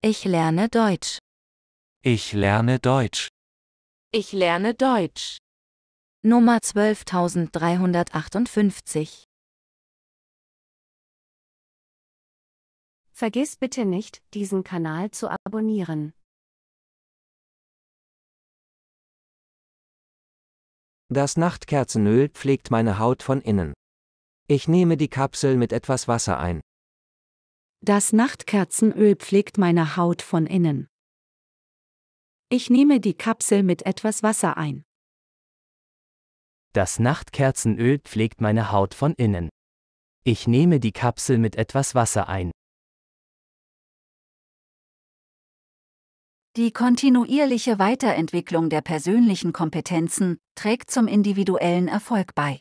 Ich lerne Deutsch. Ich lerne Deutsch. Ich lerne Deutsch. Nummer 12358. Vergiss bitte nicht, diesen Kanal zu abonnieren. Das Nachtkerzenöl pflegt meine Haut von innen. Ich nehme die Kapsel mit etwas Wasser ein. Das Nachtkerzenöl pflegt meine Haut von innen. Ich nehme die Kapsel mit etwas Wasser ein. Das Nachtkerzenöl pflegt meine Haut von innen. Ich nehme die Kapsel mit etwas Wasser ein. Die kontinuierliche Weiterentwicklung der persönlichen Kompetenzen trägt zum individuellen Erfolg bei.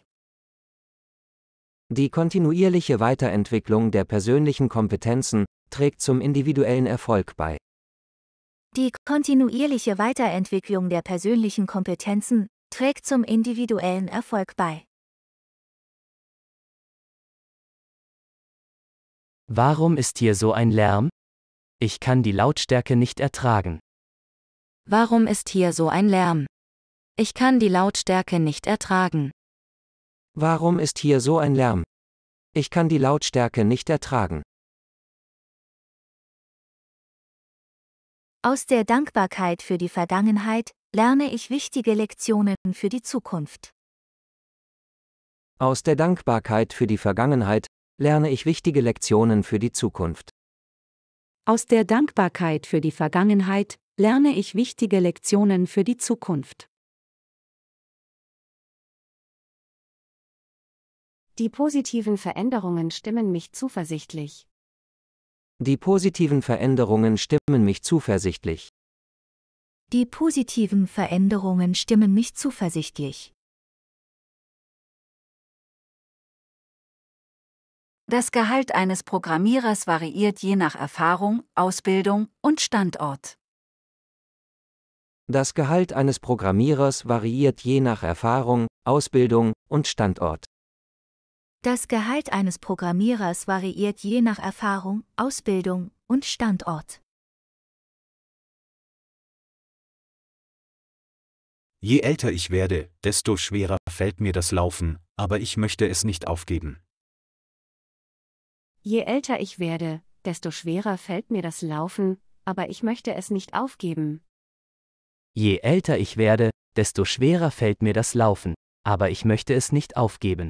Die kontinuierliche Weiterentwicklung der persönlichen Kompetenzen trägt zum individuellen Erfolg bei. Die kontinuierliche Weiterentwicklung der persönlichen Kompetenzen trägt zum individuellen Erfolg bei. Warum ist hier so ein Lärm? Ich kann die Lautstärke nicht ertragen. Warum ist hier so ein Lärm? Ich kann die Lautstärke nicht ertragen. Warum ist hier so ein Lärm? Ich kann die Lautstärke nicht ertragen. Aus der Dankbarkeit für die Vergangenheit lerne ich wichtige Lektionen für die Zukunft. Aus der Dankbarkeit für die Vergangenheit lerne ich wichtige Lektionen für die Zukunft. Aus der Dankbarkeit für die Vergangenheit lerne ich wichtige Lektionen für die Zukunft. Die positiven Veränderungen stimmen mich zuversichtlich. Die positiven Veränderungen stimmen mich zuversichtlich. Die positiven Veränderungen stimmen mich zuversichtlich. Das Gehalt eines Programmierers variiert je nach Erfahrung, Ausbildung und Standort. Das Gehalt eines Programmierers variiert je nach Erfahrung, Ausbildung und Standort. Das Gehalt eines Programmierers variiert je nach Erfahrung, Ausbildung und Standort. Je älter ich werde, desto schwerer fällt mir das Laufen, aber ich möchte es nicht aufgeben. Je älter ich werde, desto schwerer fällt mir das Laufen, aber ich möchte es nicht aufgeben. Je älter ich werde, desto schwerer fällt mir das Laufen, aber ich möchte es nicht aufgeben.